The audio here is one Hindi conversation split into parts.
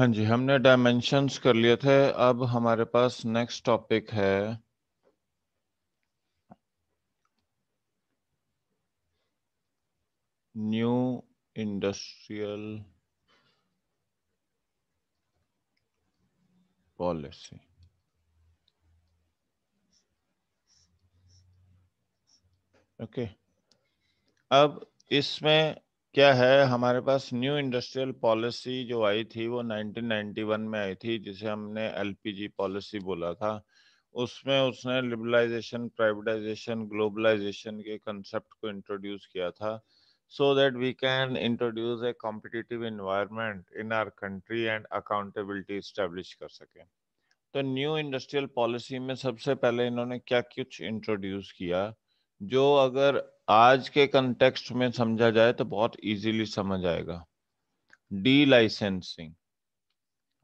हाँ जी हमने डायमेंशंस कर लिए थे अब हमारे पास नेक्स्ट टॉपिक है न्यू इंडस्ट्रियल पॉलिसी ओके अब इसमें क्या है हमारे पास न्यू इंडस्ट्रियल पॉलिसी जो आई थी वो 1991 में आई थी जिसे हमने एलपीजी पॉलिसी बोला था उसमें उसने लिबरलाइजेशन प्राइवेटाइजेशन ग्लोबलाइजेशन के कंसेप्ट को इंट्रोड्यूस किया था so that we can introduce a competitive environment in our country and accountability establish कर सकें तो न्यू इंडस्ट्रियल पॉलिसी में सबसे पहले इन्होंने क्या कुछ इंट्रोड्यूस किया जो अगर आज के कंटेक्स्ट में समझा जाए तो बहुत इजीली समझ आएगा D licensing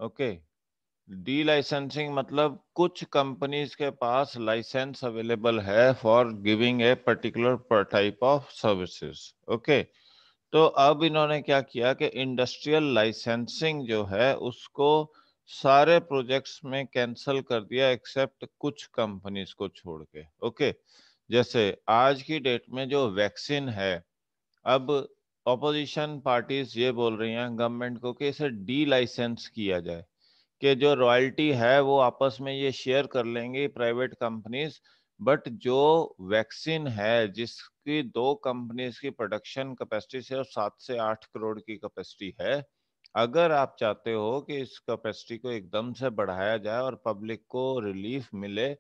okay D licensing मतलब कुछ कंपनीज के पास लाइसेंस अवेलेबल है for giving a particular type of services okay तो अब इन्होंने क्या किया कि इंडस्ट्रियल लाइसेंसिंग जो है उसको सारे प्रोजेक्ट्स में कैंसिल कर दिया एक्सेप्ट कुछ कंपनीज को छोड़ के ओके okay? जैसे आज की डेट में जो वैक्सीन है अब ऑपोजिशन पार्टीज ये बोल रही हैं गवर्नमेंट को कि इसे डी लाइसेंस किया जाए कि जो रॉयल्टी है वो आपस में ये शेयर कर लेंगे प्राइवेट कंपनीज बट जो वैक्सीन है जिसकी दो कंपनीज की प्रोडक्शन कैपेसिटी सिर्फ सात से आठ करोड़ की कैपेसिटी है अगर आप चाहते हो कि इस कैपेसिटी को एकदम से बढ़ाया जाए और पब्लिक को रिलीफ मिले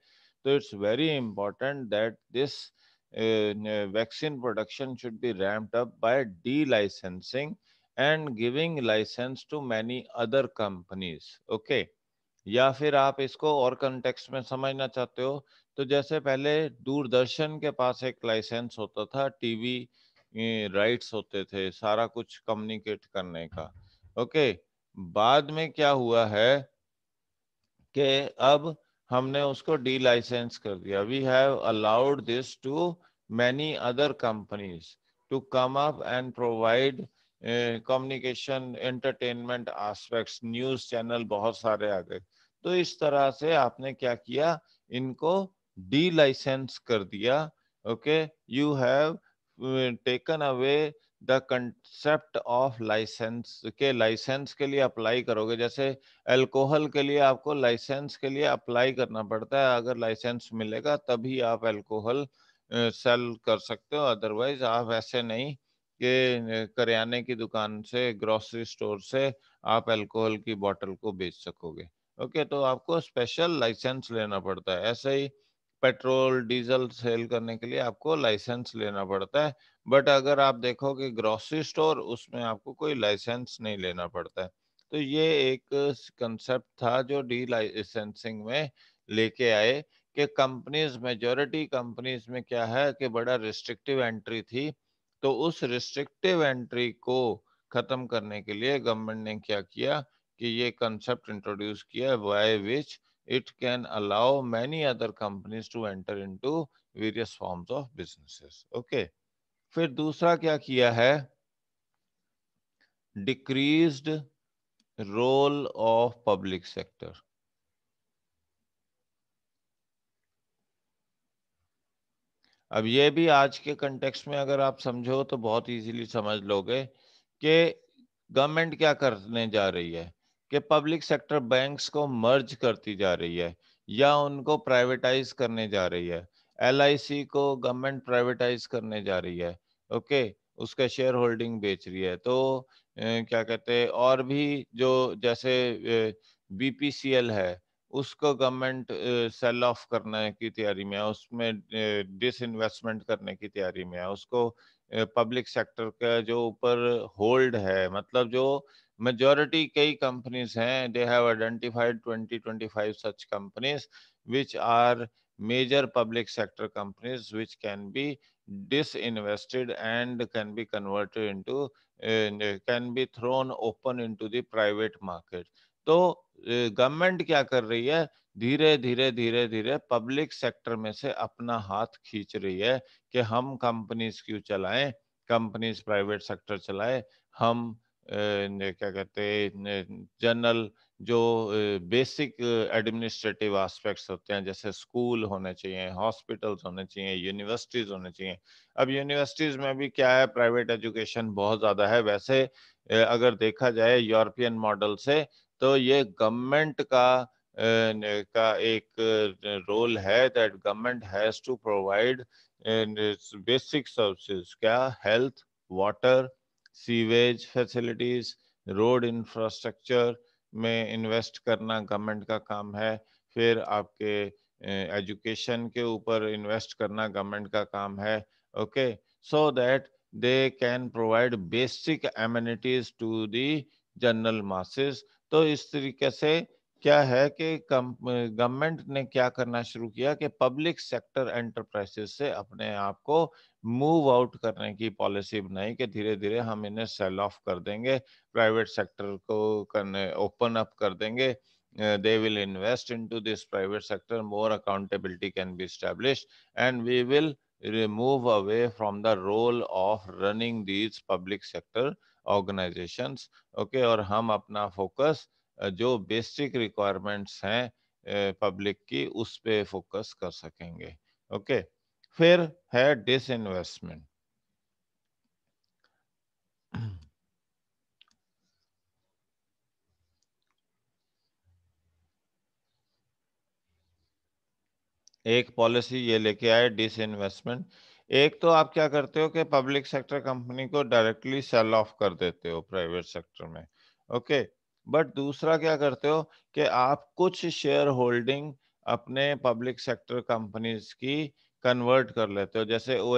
So it's very important that this uh, vaccine production should be ramped up by de-licensing and giving license to many other companies. Okay. या फिर आप इसको और कंटेक्स्ट में समझना चाहते हो तो जैसे पहले दूरदर्शन के पास एक लाइसेंस होता था टीवी राइट्स होते थे सारा कुछ कम्युनिकेट करने का ओके बाद में क्या हुआ है कि अब हमने उसको डी लाइसेंस कर दिया we have allowed this to many other companies to come up and provide communication entertainment aspects news channel बहुत सारे आ गए तो इस तरह से आपने क्या किया इनको डी लाइसेंस कर दिया okay you have taken away the concept of licence के लाइसेंस के लिए अप्लाई करोगे जैसे अल्कोहल के लिए आपको लाइसेंस के लिए अप्लाई करना पड़ता है अगर लाइसेंस मिलेगा तभी आप अल्कोहल सेल कर सकते हो अदरवाइज आप ऐसे नहीं कि करियाने की दुकान से ग्रोसरी स्टोर से आप अल्कोहल की बोतल को बेच सकोगे ओके तो आपको स्पेशल लाइसेंस लेना पड़ता है ऐसे ही पेट्रोल डीजल सेल करने के लिए आपको लाइसेंस लेना पड़ता है बट अगर आप देखोगे ग्रोसरी स्टोर उसमें आपको कोई लाइसेंस नहीं लेना पड़ता है तो ये एक कंसेप्ट था जो डी लाइसेंसिंग में लेके आए कि कंपनीज मेजोरिटी कंपनीज में क्या है कि बड़ा रिस्ट्रिक्टिव एंट्री थी तो उस रिस्ट्रिक्टिव एंट्री को खत्म करने के लिए गवर्नमेंट ने क्या किया कि ये कंसेप्ट इंट्रोड्यूस किया by which it can allow many other companies to enter into various forms of businesses okay फिर दूसरा क्या किया है decreased role of public sector अब ये भी आज के कंटेक्स्ट में अगर आप समझो तो बहुत इजीली समझ लोगे कि गवर्नमेंट क्या करने जा रही है कि पब्लिक सेक्टर बैंक्स को मर्ज करती जा रही है या उनको प्राइवेटाइज करने जा रही है एल को गवर्नमेंट प्राइवेटाइज करने जा रही है ओके उसका शेयर होल्डिंग बेच रही है तो क्या कहते हैं और भी जो जैसे बीपीसीएल है उसको गवर्नमेंट सेल ऑफ करने की तैयारी में है उसमें डिस इन्वेस्टमेंट करने की तैयारी में है उसको पब्लिक सेक्टर का जो ऊपर होल्ड है मतलब जो मेजोरिटी कई कंपनीज हैं they have identified 20 25 such companies which are major public sector companies which can be disinvested and can be converted into uh, can be thrown open into the private market तो गवर्नमेंट क्या कर रही है धीरे धीरे धीरे धीरे पब्लिक सेक्टर में से अपना हाथ खींच रही है कि हम कंपनीज क्यों चलाएं कंपनीज प्राइवेट सेक्टर चलाए हम क्या कहते हैं जनरल जो बेसिक एडमिनिस्ट्रेटिव एस्पेक्ट्स होते हैं जैसे स्कूल होने चाहिए हॉस्पिटल्स होने चाहिए यूनिवर्सिटीज़ होने चाहिए अब यूनिवर्सिटीज़ में भी क्या है प्राइवेट एजुकेशन बहुत ज़्यादा है वैसे अगर देखा जाए यूरोपियन मॉडल से तो ये गवर्नमेंट का का एक रोल है that government has to provide basic services क्या health water sewage facilities road infrastructure में इन्वेस्ट करना गवर्नमेंट का काम है फिर आपके एजुकेशन eh, के ऊपर इन्वेस्ट करना गवर्नमेंट का काम है okay so that they can provide basic amenities to the general masses तो इस तरीके से क्या है कि गवर्नमेंट ने क्या करना शुरू किया कि पब्लिक सेक्टर एंटरप्राइजेस से अपने आप को मूव आउट करने की पॉलिसी बनाई कि धीरे धीरे हम इन्हें सेल ऑफ कर देंगे प्राइवेट सेक्टर को करने ओपन अप कर देंगे they will invest in to this private sector more accountability can be established and we will remove away from the role of running these public sector organisation okay और हम अपना फोकस uh, जो बेसिक रिक्वायरमेंट्स हैं पब्लिक uh, की उस पर फोकस कर सकेंगे ओके okay? फिर है डिस इन्वेस्टमेंट एक पॉलिसी ये लेके आए डिस इन्वेस्टमेंट एक तो आप क्या करते हो कि पब्लिक सेक्टर कंपनी को डायरेक्टली सेल ऑफ कर देते हो प्राइवेट सेक्टर में ओके बट दूसरा क्या करते हो कि आप कुछ शेयर होल्डिंग अपने पब्लिक सेक्टर कंपनीज की कन्वर्ट कर लेते हो जैसे ओ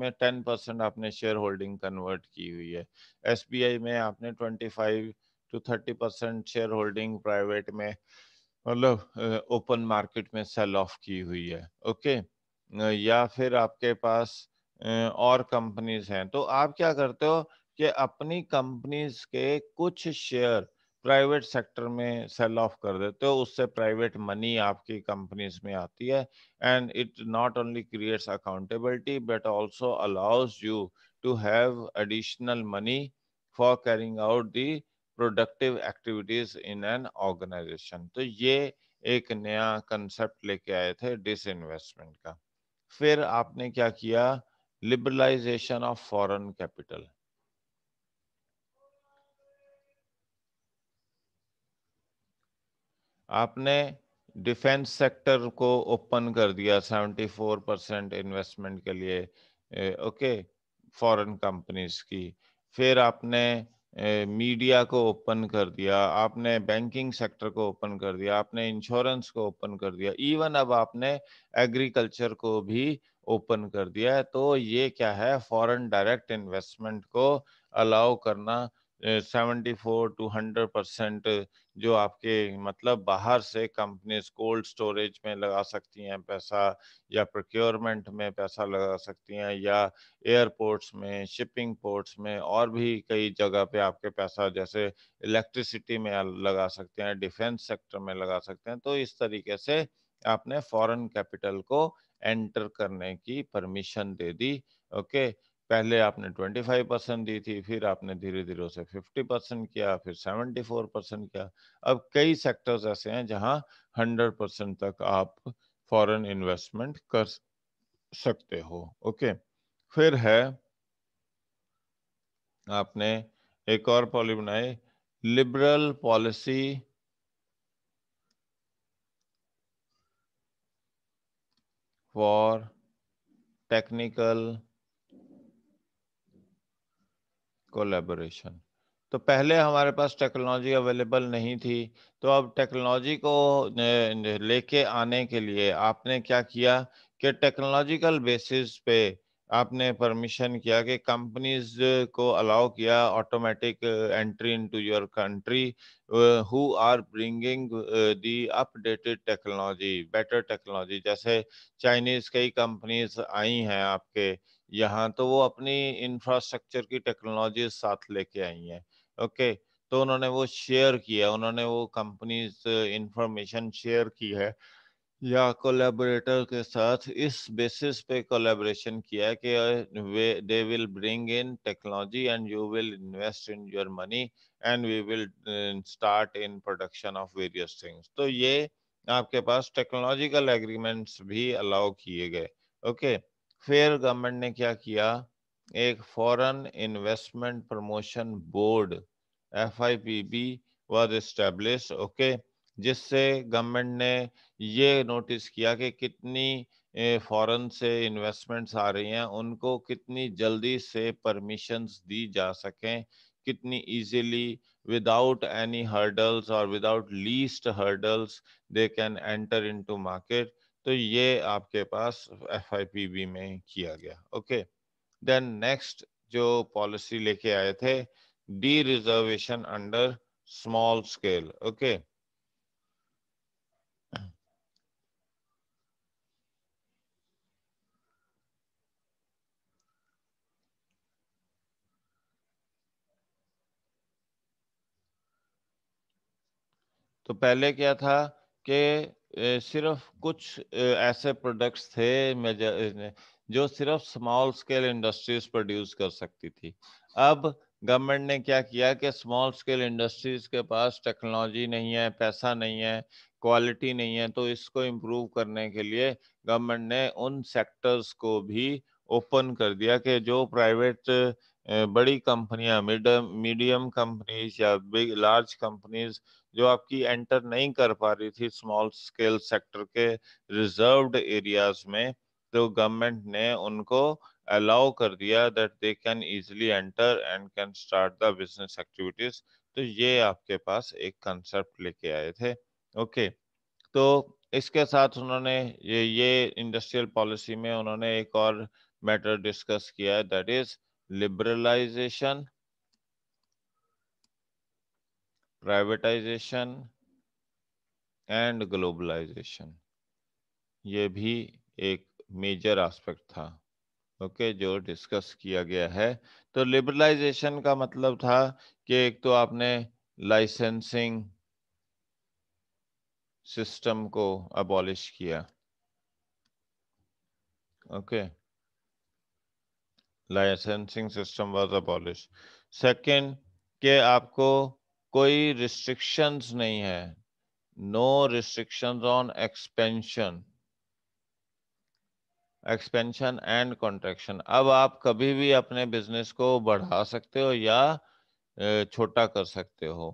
में टेन परसेंट आपने शेयर होल्डिंग कन्वर्ट की हुई है एस में आपने twenty five to thirty percent share holding private में मतलब ओपन मार्केट में सेल ऑफ की हुई है ओके या फिर आपके पास और कंपनीज हैं तो आप क्या करते हो कि अपनी कंपनीज के कुछ शेयर प्राइवेट सेक्टर में सेल ऑफ कर देते हो उससे प्राइवेट मनी आपकी कंपनीज में आती है and it not only creates accountability but also allows you to have additional money for carrying out the productive activities in an organisation तो ये एक नया कंसेप्ट लेके आए थे डिस इन्वेस्टमेंट का फिर आपने क्या किया लिबरलाइजेशन ऑफ फॉरन कैपिटल आपने डिफेंस सेक्टर को ओपन कर दिया 74 परसेंट इन्वेस्टमेंट के लिए ओके फॉरेन कंपनीज की फिर आपने मीडिया को ओपन कर दिया आपने बैंकिंग सेक्टर को ओपन कर दिया आपने इंश्योरेंस को ओपन कर दिया इवन अब आपने एग्रीकल्चर को भी ओपन कर दिया है तो ये क्या है फॉरेन डायरेक्ट इन्वेस्टमेंट को अलाउ करना seventy four to hundred percent जो आपके मतलब बाहर से कंपनीज कोल्ड स्टोरेज में लगा सकती हैं पैसा या प्रोक्योरमेंट में पैसा लगा सकती हैं या एयरपोर्ट्स में शिपिंग पोर्ट्स में और भी कई जगह पे आपके पैसा जैसे इलेक्ट्रिसिटी में लगा सकते हैं डिफेंस सेक्टर में लगा सकते हैं तो इस तरीके से आपने फॉरेन कैपिटल को एंटर करने की परमिशन दे दी ओके पहले आपने 25 परसेंट दी थी फिर आपने धीरे धीरे उसे 50 परसेंट किया फिर 74 परसेंट किया अब कई सेक्टर्स ऐसे हैं जहां 100 परसेंट तक आप फॉरेन इन्वेस्टमेंट कर सकते हो ओके फिर है आपने एक और पॉलिसी बनाई liberal policy for technical collaboration तो पहले हमारे पास टेक्नोलॉजी अवेलेबल नहीं थी तो अब टेक्नोलॉजी को लेके आने के लिए आपने क्या किया कि टेक्नोलॉजिकल बेसिस पे आपने परमिशन किया कि कंपनीज को अलाउ किया automatic entry into your country who are bringing the updated technology better technology जैसे चाइनीज कई कंपनीज आई हैं आपके यहाँ तो वो अपनी इंफ्रास्ट्रक्चर की टेक्नोलॉजी साथ लेके आई हैं ओके तो उन्होंने वो शेयर किया उन्होंने वो कंपनीज इंफॉर्मेशन शेयर की है या कोलेबोरेटर के साथ इस बेसिस पे कोलेबोरेशन किया कि वे they will bring in technology and you will invest in your money and we will start in production of various things तो ये आपके पास टेक्नोलॉजिकल एग्रीमेंट्स भी अलाउ किए गए ओके okay? फिर गवर्नमेंट ने क्या किया एक foreign investment promotion board F I P B was establish okay जिससे गवर्नमेंट ने ये नोटिस किया कि कितनी फॉरेन से इन्वेस्टमेंट्स आ रही हैं उनको कितनी जल्दी से परमिशंस दी जा सकें कितनी इजीली विदाउट एनी हर्डल्स और without least hurdles they can enter into market तो ये आपके पास एफ में किया गया ओके देन नेक्स्ट जो पॉलिसी लेके आए थे dereservation under small scale okay तो पहले क्या था कि सिर्फ कुछ ऐसे प्रोडक्ट्स थे जो सिर्फ स्मॉल स्केल इंडस्ट्रीज प्रोड्यूस कर सकती थी अब गवर्नमेंट ने क्या किया कि स्मॉल स्केल इंडस्ट्रीज के पास टेक्नोलॉजी नहीं है पैसा नहीं है क्वालिटी नहीं है तो इसको इम्प्रूव करने के लिए गवर्नमेंट ने उन सेक्टर्स को भी ओपन कर दिया कि जो प्राइवेट बड़ी कंपनियां मीडियम मीडियम कंपनीज या बिग लार्ज कंपनीज जो आपकी एंटर नहीं कर पा रही थी स्मॉल स्केल सेक्टर के रिजर्व्ड एरियाज में तो गवर्नमेंट ने उनको अलाउ कर दिया that they can easily enter and can start the business activities तो ये आपके पास एक कंसेप्ट लेके आए थे ओके okay. तो इसके साथ उन्होंने ये ये इंडस्ट्रियल पॉलिसी में उन्होंने एक और मैटर डिस्कस किया that is liberalization privatization and globalization ये भी एक मेजर एस्पेक्ट था ओके okay, जो डिस्कस किया गया है तो लिबरलाइजेशन का मतलब था कि एक तो आपने लाइसेंसिंग सिस्टम को अबॉलिश किया okay okay. Licensing system was abolish second के आपको कोई रिस्ट्रिक्शंस नहीं है no restrictions on expansion expansion and contraction अब आप कभी भी अपने बिजनेस को बढ़ा सकते हो या छोटा कर सकते हो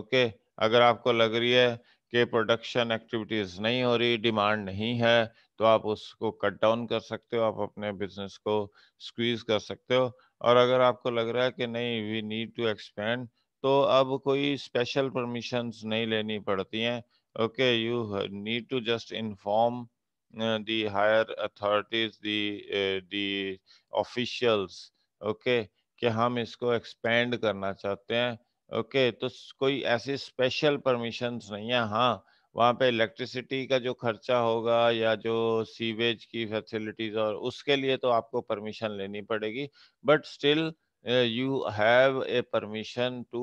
ओके अगर आपको लग रही है कि प्रोडक्शन एक्टिविटीज नहीं हो रही डिमांड नहीं है तो आप उसको कट डाउन कर सकते हो आप अपने बिजनेस को स्क्वीज कर सकते हो और अगर आपको लग रहा है कि नहीं वी नीड टू एक्सपेंड तो अब कोई स्पेशल परमिशंस नहीं लेनी पड़ती हैं okay you need to just inform the higher authorities the the officials okay कि हम इसको एक्सपेंड करना चाहते हैं ओके okay, तो कोई ऐसी स्पेशल परमिशंस नहीं है हाँ वहाँ पे इलेक्ट्रिसिटी का जो खर्चा होगा या जो सीवेज की फैसिलिटीज और उसके लिए तो आपको परमिशन लेनी पड़ेगी but still you have a permission to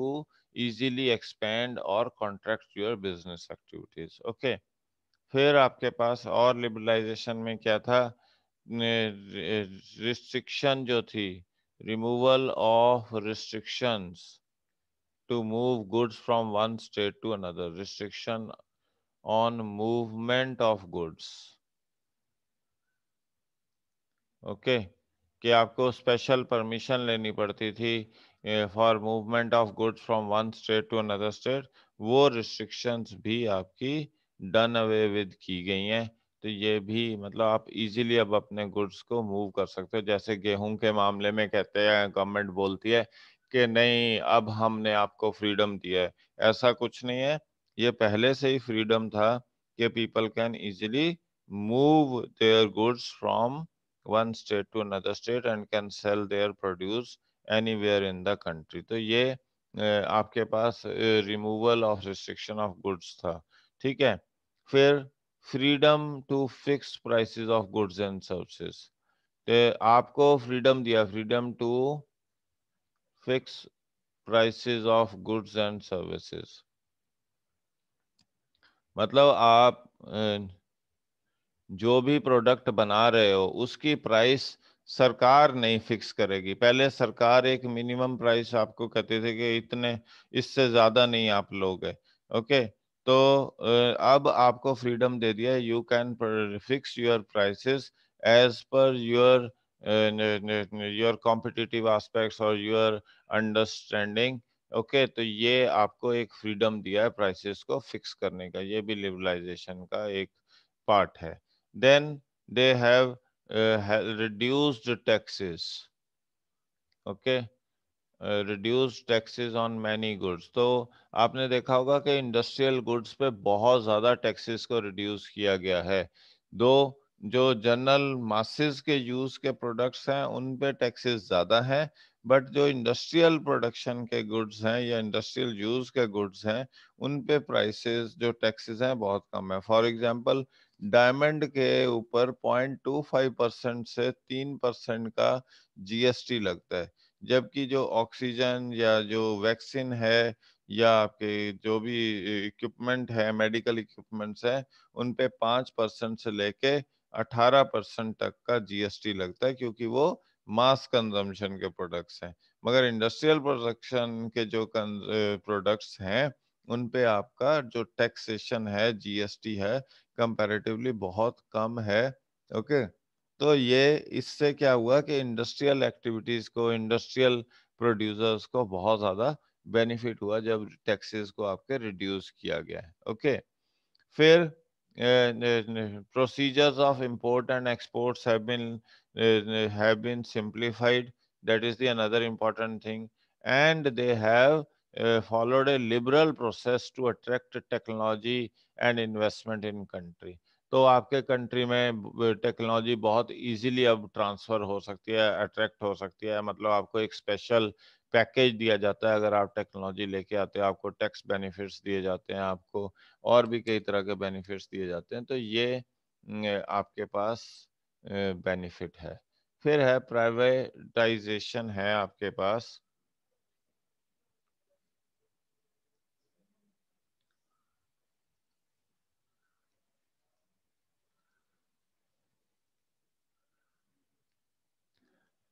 easily expand और contract your business activities okay फिर आपके पास और लिबरलाइजेशन में क्या था रिस्ट्रिक्शन जो थी removal of restrictions to move goods from one state to another restriction on movement of goods okay okay. कि आपको स्पेशल परमिशन लेनी पड़ती थी for movement of goods from one state to another state वो रिस्ट्रिक्शंस भी आपकी डन अवे विद की गई हैं तो ये भी मतलब आप इजीली अब अपने गुड्स को मूव कर सकते हो जैसे गेहूं के मामले में कहते हैं गवर्नमेंट बोलती है कि नहीं अब हमने आपको फ्रीडम दिया है ऐसा कुछ नहीं है ये पहले से ही फ्रीडम था कि people can easily move their goods from one state to another state and can sell their produce any in the country तो ये आपके पास removal of restriction of goods था ठीक है फिर freedom to fix prices of goods and services आपको फ्रीडम दिया freedom to fix prices of goods and services मतलब आप जो भी प्रोडक्ट बना रहे हो उसकी प्राइस सरकार नहीं फिक्स करेगी पहले सरकार एक मिनिमम प्राइस आपको कहते थे कि इतने इससे ज्यादा नहीं आप लोगे ओके तो अब आपको फ्रीडम दे दिया you can fix your prices as per your your competitive aspects और योर अंडरस्टैंडिंग ओके okay, तो ये आपको एक फ्रीडम दिया है प्राइसेस को फिक्स करने का ये भी लिबरलाइजेशन का एक पार्ट है then they have reduced taxes okay reduced taxes on many goods तो आपने देखा होगा कि इंडस्ट्रियल गुड्स पे बहुत ज़्यादा टैक्सेस को रिड्यूस किया गया है दो जो जनरल मासेस के यूज़ के प्रोडक्ट्स हैं उन पे टैक्सेस ज़्यादा हैं बट जो इंडस्ट्रियल प्रोडक्शन के गुड्स हैं या इंडस्ट्रियल यूज के गुड्स हैं उन पे प्राइसेस जो टैक्सेस हैं बहुत कम है फॉर एग्जांपल डायमंड के ऊपर 0.25 परसेंट से 3 परसेंट का जीएसटी लगता है जबकि जो ऑक्सीजन या जो वैक्सीन है या आपके जो भी इक्विपमेंट है मेडिकल इक्विपमेंट्स है उन पे पाँच परसेंट से लेके अठारह परसेंट तक का जीएसटी लगता है क्योंकि वो मास कंजम्पशन के प्रोडक्ट्स हैं मगर इंडस्ट्रियल प्रोडक्शन के जो प्रोडक्ट्स हैं उन पे आपका जो टैक्सेशन है जीएसटी है कंपैरेटिवली बहुत कम है ओके तो ये इससे क्या हुआ कि इंडस्ट्रियल एक्टिविटीज को इंडस्ट्रियल प्रोड्यूसर्स को बहुत ज्यादा बेनिफिट हुआ जब टैक्सेस को आपके रिड्यूस किया गया है ओके फिर uh, procedures of import and exports have been uh, have been simplified that is the another important thing and they have uh, followed a liberal process to attract technology and investment in country तो आपके कंट्री में टेक्नोलॉजी बहुत इजीली अब ट्रांसफ़र हो सकती है अट्रैक्ट हो सकती है मतलब आपको एक स्पेशल पैकेज दिया जाता है अगर आप टेक्नोलॉजी लेके आते हैं आपको टैक्स बेनिफिट्स दिए जाते हैं आपको और भी कई तरह के बेनिफिट्स दिए जाते हैं तो ये आपके पास बेनिफिट है फिर है प्राइवेटाइजेशन है आपके पास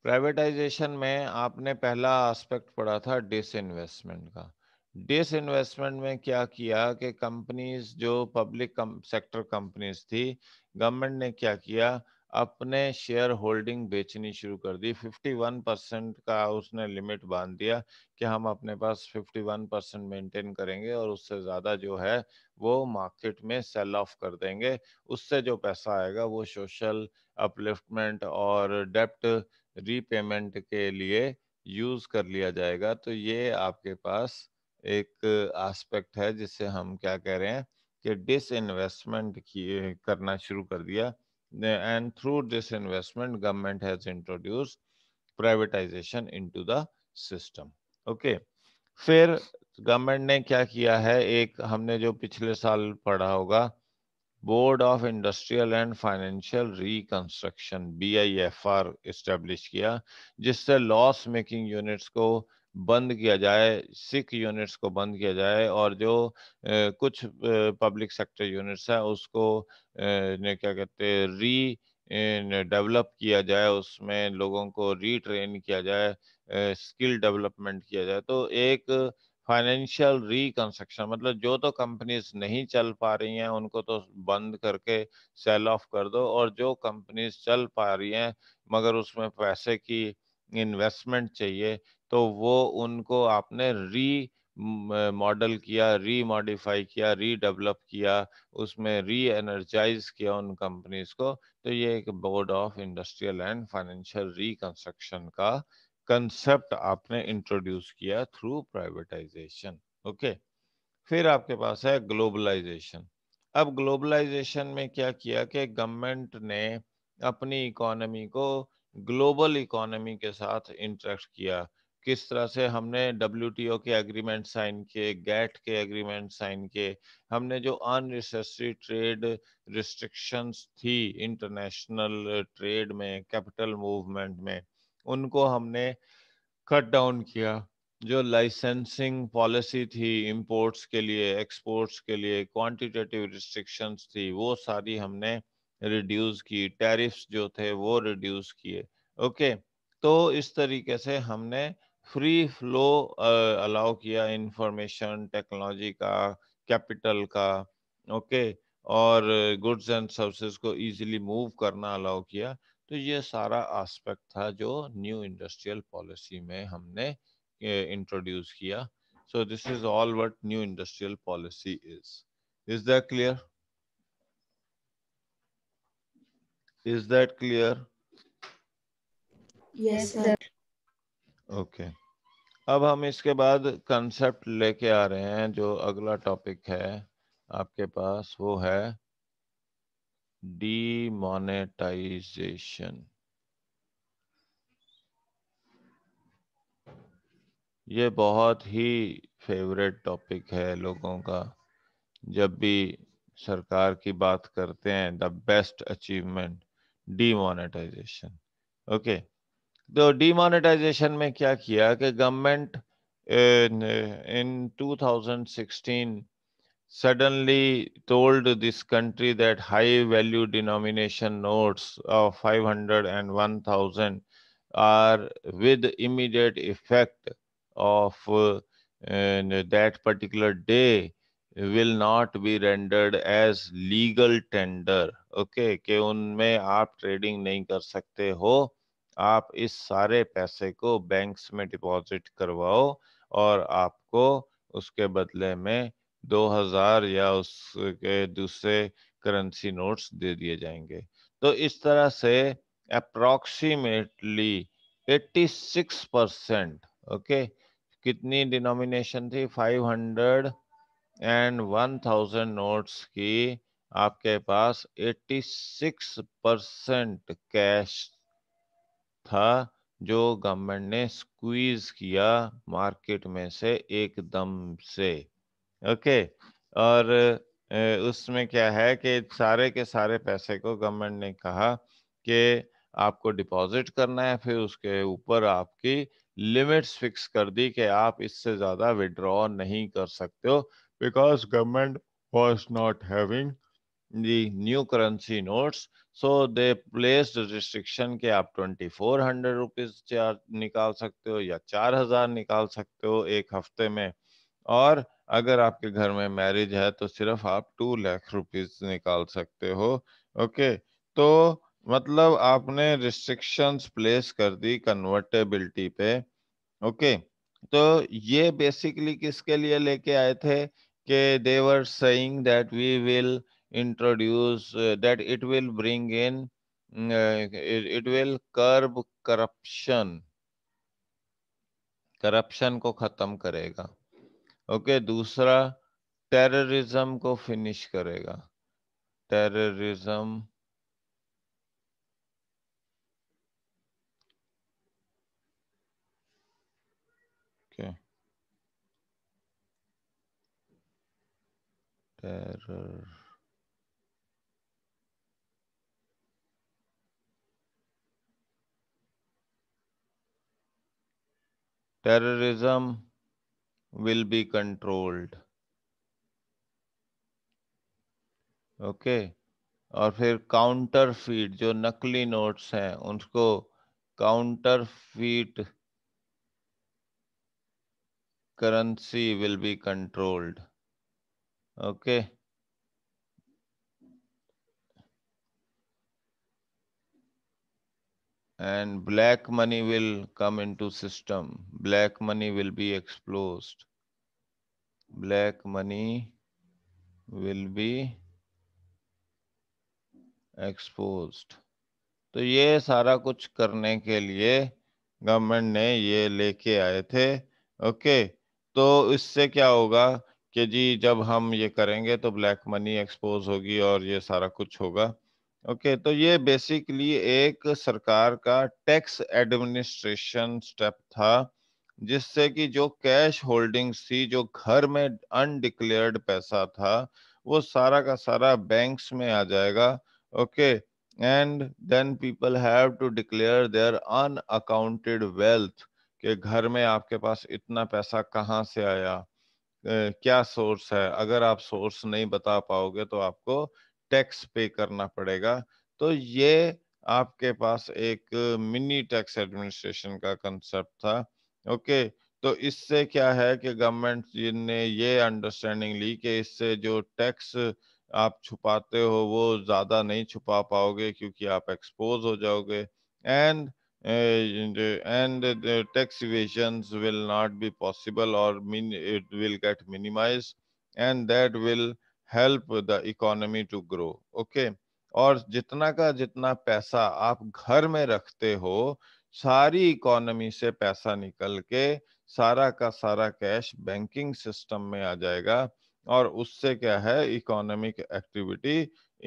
प्राइवेटाइजेशन में आपने पहला एस्पेक्ट पढ़ा था डिस इन्वेस्टमेंट का डिस इन्वेस्टमेंट में क्या किया कि कंपनीज जो पब्लिक सेक्टर कंपनीज थी गवर्नमेंट ने क्या किया अपने शेयर होल्डिंग बेचनी शुरू कर दी 51 परसेंट का उसने लिमिट बांध दिया कि हम अपने पास 51 परसेंट मेंटेन करेंगे और उससे ज़्यादा जो है वो मार्केट में सेल ऑफ कर देंगे उससे जो पैसा आएगा वो सोशल अपलिफ्टमेंट और डेप्ट रीपेमेंट के लिए यूज कर लिया जाएगा तो ये आपके पास एक आस्पेक्ट है जिससे हम क्या कह रहे हैं कि डिस इन्वेस्टमेंट करना शुरू कर दिया and through this investment government has introduce privatization into the system okay फिर गवर्नमेंट ने क्या किया है एक हमने जो पिछले साल पढ़ा होगा board of industrial and financial reconstruction BIFR establish किया जिससे लॉस मेकिंग यूनिट्स को बंद किया जाए सिख यूनिट्स को बंद किया जाए और जो ए, कुछ पब्लिक सेक्टर यूनिट्स हैं उसको ए, ने क्या कहते हैं री डेवलप किया जाए उसमें लोगों को रीट्रेन किया जाए स्किल डेवलपमेंट किया जाए तो एक फाइनेंशियल रिकंस्ट्रक्शन मतलब जो तो कंपनीज नहीं चल पा रही हैं उनको तो बंद करके सेल ऑफ कर दो और जो कंपनीज चल पा रही हैं मगर उसमें पैसे की इन्वेस्टमेंट चाहिए तो वो उनको आपने री मॉडल किया री मॉडिफाई किया डेवलप किया उसमें री एनर्जाइज किया उन कंपनीज को तो ये एक board of industrial and financial reconstruction का कंसेप्ट आपने इंट्रोड्यूस किया थ्रू प्राइवेटाइजेशन ओके फिर आपके पास है ग्लोबलाइजेशन अब ग्लोबलाइजेशन में क्या किया कि गवर्नमेंट ने अपनी इकोनॉमी को ग्लोबल इकोनॉमी के साथ इंटरेक्ट किया किस तरह से हमने डब्ल्यू के एग्रीमेंट साइन किए गैट के एग्रीमेंट साइन किए हमने जो अननेसेसरी ट्रेड रिस्ट्रिक्शंस थी इंटरनेशनल ट्रेड में कैपिटल मूवमेंट में उनको हमने कट डाउन किया जो लाइसेंसिंग पॉलिसी थी इंपोर्ट्स के लिए एक्सपोर्ट्स के लिए क्वांटिटेटिव रिस्ट्रिक्शंस थी वो सारी हमने रिड्यूस की टैरिफ्स जो थे वो रिड्यूस किए ओके तो इस तरीके से हमने फ्री फ्लो अलाउ किया इंफॉर्मेशन टेक्नोलॉजी का कैपिटल का ओके okay, और गुड्स एंड सर्विसेज को इजीली मूव करना अलाउ किया तो ये सारा एस्पेक्ट था जो न्यू इंडस्ट्रियल पॉलिसी में हमने इंट्रोड्यूस किया so this is all what new industrial policy is is that clear is that clear yes अब हम इसके बाद कंसेप्ट लेके आ रहे हैं जो अगला टॉपिक है आपके पास वो है डीमोनेटाइजेशन ये बहुत ही फेवरेट टॉपिक है लोगों का जब भी सरकार की बात करते हैं the best achievement demonetization okay तो डीमोनेटाइजेशन में क्या किया कि government in 2016 suddenly told this country that high value denomination notes of 500 and 1000 are with immediate effect of uh, that particular day will not be rendered as legal tender okay कि उनमें आप trading नहीं कर सकते हो आप इस सारे पैसे को banks में deposit करवाओ और आपको उसके बदले में 2000 या उसके दूसरे करेंसी नोट्स दे दिए जाएंगे तो इस तरह से अप्रोक्सीमेटली 86 परसेंट ओके कितनी डिनोमिनेशन थी 500 एंड 1000 नोट्स की आपके पास 86 परसेंट कैश था जो गवर्नमेंट ने स्क्वीज किया मार्केट में से एकदम से ओके और उसमें क्या है कि सारे के सारे पैसे को गवर्नमेंट ने कहा कि आपको डिपॉजिट करना है फिर उसके ऊपर आपकी लिमिट्स फिक्स कर दी कि आप इससे ज़्यादा विड्रॉ नहीं कर सकते हो because government was not having new currency currency so they place restriction के आप ट्वेंटी फोर हंड्रेड चार निकाल सकते हो या चार हज़ार निकाल सकते हो एक हफ्ते में और अगर आपके घर में मैरिज है तो सिर्फ आप टू लाख रुपीज निकाल सकते हो ओके तो मतलब आपने रिस्ट्रिक्शंस प्लेस कर दी कन्वर्टेबिलिटी पे ओके तो ये बेसिकली किसके लिए लेके आए थे कि they were saying that we will introduce that it will bring in it will curb corruption corruption को खत्म करेगा ओके दूसरा टेररिज्म को फिनिश करेगा terrorism terrorism terrorism will be controlled okay okay. और फिर काउंटर फीट जो नकली नोट्स हैं उनको counterfeit currency will be controlled okay okay. and black money will come into system black money will be exposed black money will be exposed तो ये सारा कुछ करने के लिए गवर्नमेंट ने ये लेके आए थे ओके तो इससे क्या होगा कि जी जब हम ये करेंगे तो ब्लैक मनी एक्सपोज होगी और ये सारा कुछ होगा ओके तो ये बेसिकली एक सरकार का टैक्स एडमिनिस्ट्रेशन स्टेप था जिससे कि जो कैश होल्डिंग्स थी जो घर में अनडिक्लेयर्ड पैसा था वो सारा का सारा बैंक्स में आ जाएगा okay and then people have to declare their unaccounted wealth के घर में आपके पास इतना पैसा कहाँ से आया क्या सोर्स है अगर आप सोर्स नहीं बता पाओगे तो आपको टैक्स पे करना पड़ेगा तो ये आपके पास एक मिनी टैक्स एडमिनिस्ट्रेशन का कंसेप्ट था ओके तो इससे क्या है कि गवर्नमेंट ने ये अंडरस्टैंडिंग ली कि इससे जो टैक्स आप छुपाते हो वो ज़्यादा नहीं छुपा पाओगे क्योंकि आप एक्सपोज हो जाओगे and and tax evasions will not be possible और it will get minimize and that will help the economy to grow okay और जितना का जितना पैसा आप घर में रखते हो सारी इकोनॉमी से पैसा निकल के सारा का सारा कैश बैंकिंग सिस्टम में आ जाएगा और उससे क्या है इकोनॉमिक एक्टिविटी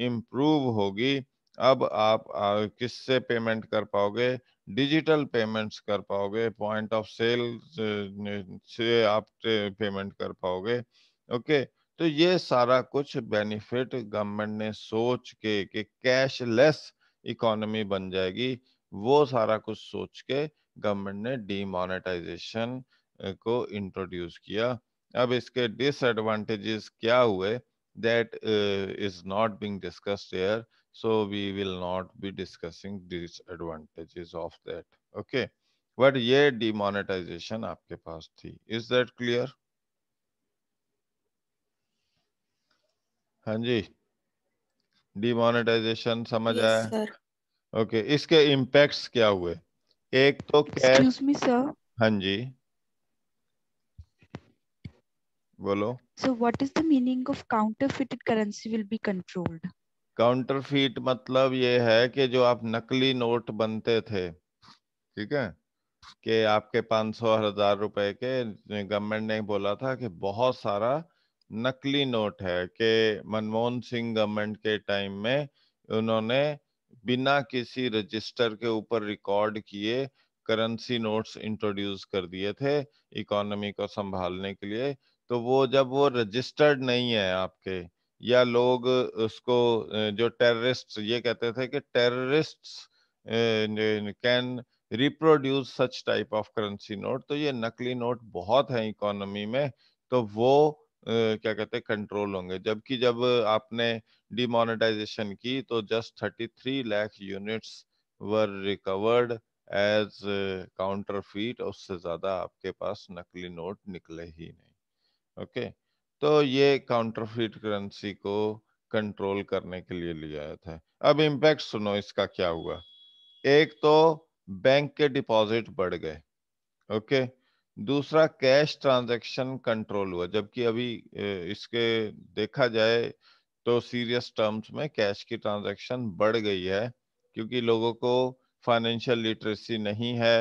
इम्प्रूव होगी अब आप किससे पेमेंट कर पाओगे डिजिटल पेमेंट्स कर पाओगे पॉइंट ऑफ सेल से आप पेमेंट कर पाओगे ओके okay? तो ये सारा कुछ बेनिफिट गवर्नमेंट ने सोच के कि कैशलेस इकोनॉमी बन जाएगी वो सारा कुछ सोच के गवर्नमेंट ने डीमोनेटाइजेशन को इंट्रोड्यूस किया अब इसके डिसएडवांटेजेस क्या हुए that is not being discussed here so we will not be discussing disadvantages of that okay but ये डीमोनेटाइजेशन आपके पास थी इज दैट क्लियर हाँ जी डिमोनेटाइजेशन समझ आया ओके इसके इम्पैक्ट्स क्या हुए एक तो कैश me, हाँ जी बोलो so what is the meaning of counterfeited currency will be controlled counterfeit मतलब ये है कि जो आप नकली नोट बनते थे ठीक है कि आपके 500 हजार रुपए के गवर्नमेंट ने बोला था कि बहुत सारा नकली नोट है कि मनमोहन सिंह गवर्नमेंट के टाइम में उन्होंने बिना किसी रजिस्टर के ऊपर रिकॉर्ड किए करेंसी नोट्स इंट्रोड्यूस कर दिए थे इकोनॉमी को संभालने के लिए तो वो जब वो रजिस्टर्ड नहीं है आपके या लोग उसको जो टेररिस्ट ये कहते थे कि terrorist can reproduce such type of currency note तो ये नकली नोट बहुत है इकोनॉमी में तो वो क्या कहते हैं कंट्रोल होंगे जबकि जब आपने डिमोनेटाइजेशन की तो just three lakh units were recovered as counterfeit उससे ज़्यादा आपके पास नकली नोट निकले ही नहीं ओके okay? तो ये काउंटर फीट करेंसी को कंट्रोल करने के लिए लिया आया था अब इम्पैक्ट सुनो इसका क्या हुआ एक तो बैंक के डिपॉजिट बढ़ गए ओके okay? दूसरा कैश ट्रांजैक्शन कंट्रोल हुआ जबकि अभी इसके देखा जाए तो सीरियस टर्म्स में कैश की ट्रांजैक्शन बढ़ गई है क्योंकि लोगों को फाइनेंशियल लिटरेसी नहीं है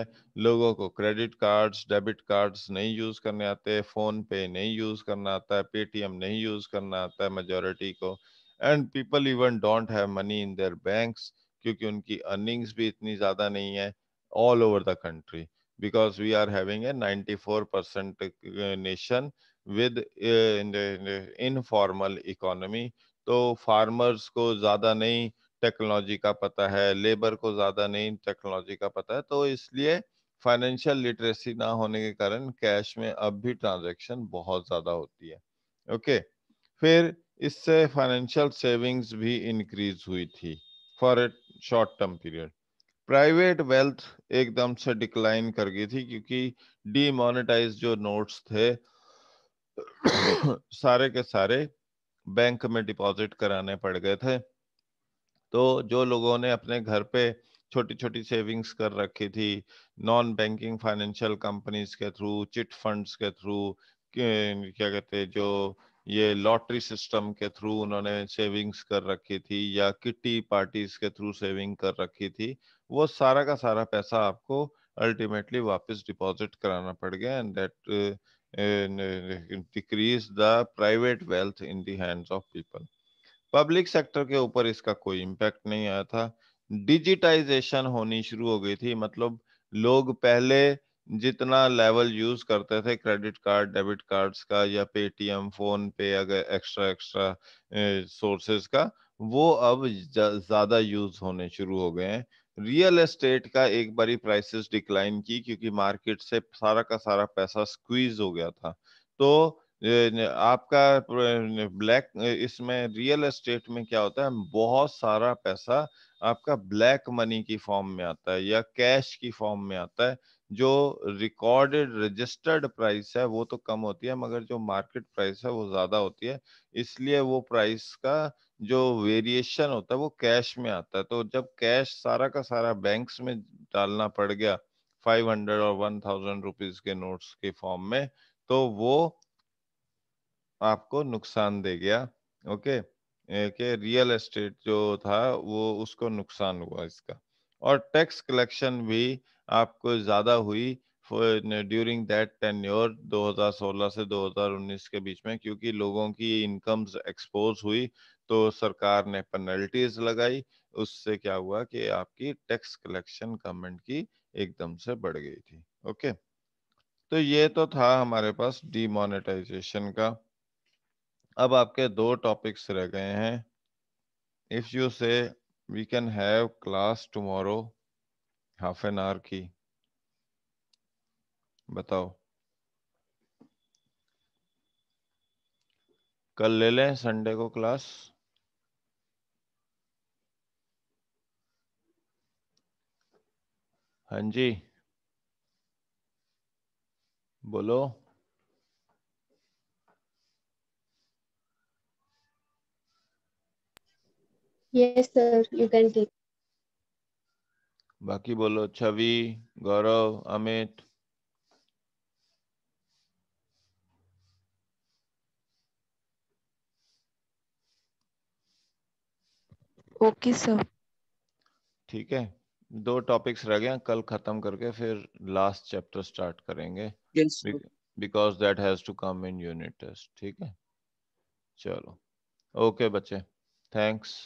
लोगों को क्रेडिट कार्ड्स डेबिट कार्ड्स नहीं यूज़ करने आते फ़ोन पे नहीं यूज़ करना आता है पेटीएम नहीं यूज़ करना आता है मेजोरिटी को and people even don't have money in their banks क्योंकि उनकी अर्निंग्स भी इतनी ज़्यादा नहीं है all over the country because we are having a 94% nation with informal uh, economy तो फार्मर्स को ज़्यादा नहीं टेक्नोलॉजी का पता है लेबर को ज़्यादा नहीं टेक्नोलॉजी का पता है तो इसलिए फाइनेंशियल लिटरेसी ना होने के कारण कैश में अब भी ट्रांजैक्शन बहुत ज़्यादा होती है ओके फिर इससे फाइनेंशियल सेविंग्स भी इंक्रीज हुई थी for a short term period private wealth एकदम से डिक्लाइन कर गई थी क्योंकि डीमोनेटाइज जो नोट्स थे सारे के सारे बैंक में डिपॉजिट कराने पड़ गए थे तो जो लोगों ने अपने घर पे छोटी छोटी सेविंग्स कर रखी थी नॉन बैंकिंग फाइनेंशियल कंपनीज के थ्रू चिट फंड्स के थ्रू क्या कहते जो ये लॉटरी सिस्टम के थ्रू उन्होंने सेविंग्स कर रखी थी या किटी पार्टीज के थ्रू सेविंग कर रखी थी वो सारा का सारा पैसा आपको अल्टीमेटली वापस डिपॉजिट कराना पड़ गया and that decrease the private wealth in hands of people public sector के ऊपर इसका कोई इम्पैक्ट नहीं आया था डिजिटाइजेशन होनी शुरू हो गई थी मतलब लोग पहले जितना लेवल यूज करते थे क्रेडिट कार्ड डेबिट कार्ड्स का या पेटीएम फोन पे अगर एक्स्ट्रा एक्स्ट्रा सोर्सेज का वो अब ज्यादा यूज होने शुरू हो गए हैं रियल एस्टेट का एक बारी प्राइसेस डिक्लाइन की क्योंकि मार्केट से सारा का सारा पैसा स्क्वीज हो गया था तो आपका ब्लैक इसमें रियल एस्टेट में क्या होता है बहुत सारा पैसा आपका ब्लैक मनी की फॉर्म में आता है या कैश की फॉर्म में आता है जो रिकॉर्डेड रजिस्टर्ड प्राइस है वो तो कम होती है मगर जो मार्केट प्राइस है वो ज्यादा होती है इसलिए वो प्राइस का जो वेरिएशन होता है वो कैश में आता है तो जब कैश सारा का सारा बैंक्स में डालना पड़ गया 500 और 1000 रुपीस के नोट्स के फॉर्म में तो वो आपको नुकसान दे गया ओके के रियल एस्टेट जो था वो उसको नुकसान हुआ इसका और टैक्स कलेक्शन भी आपको ज़्यादा हुई ड्यूरिंग दैट टेन्योर 2016 से 2019 के बीच में क्योंकि लोगों की इनकम्स एक्सपोज हुई तो सरकार ने पेनल्टीज लगाई उससे क्या हुआ कि आपकी टैक्स कलेक्शन गवर्नमेंट की एकदम से बढ़ गई थी ओके तो ये तो था हमारे पास डीमोनेटाइजेशन का अब आपके दो टॉपिक्स रह गए हैं if you say we can have class tomorrow half an hour की बताओ कल ले लें संडे को क्लास हाँ जी बोलो yes sir you can take बाकी बोलो छवि गौरव अमित ओके सर ठीक है दो टॉपिक्स रह गए कल खत्म करके फिर लास्ट चैप्टर स्टार्ट करेंगे because that has to come in unit test ठीक है चलो ओके बच्चे थैंक्स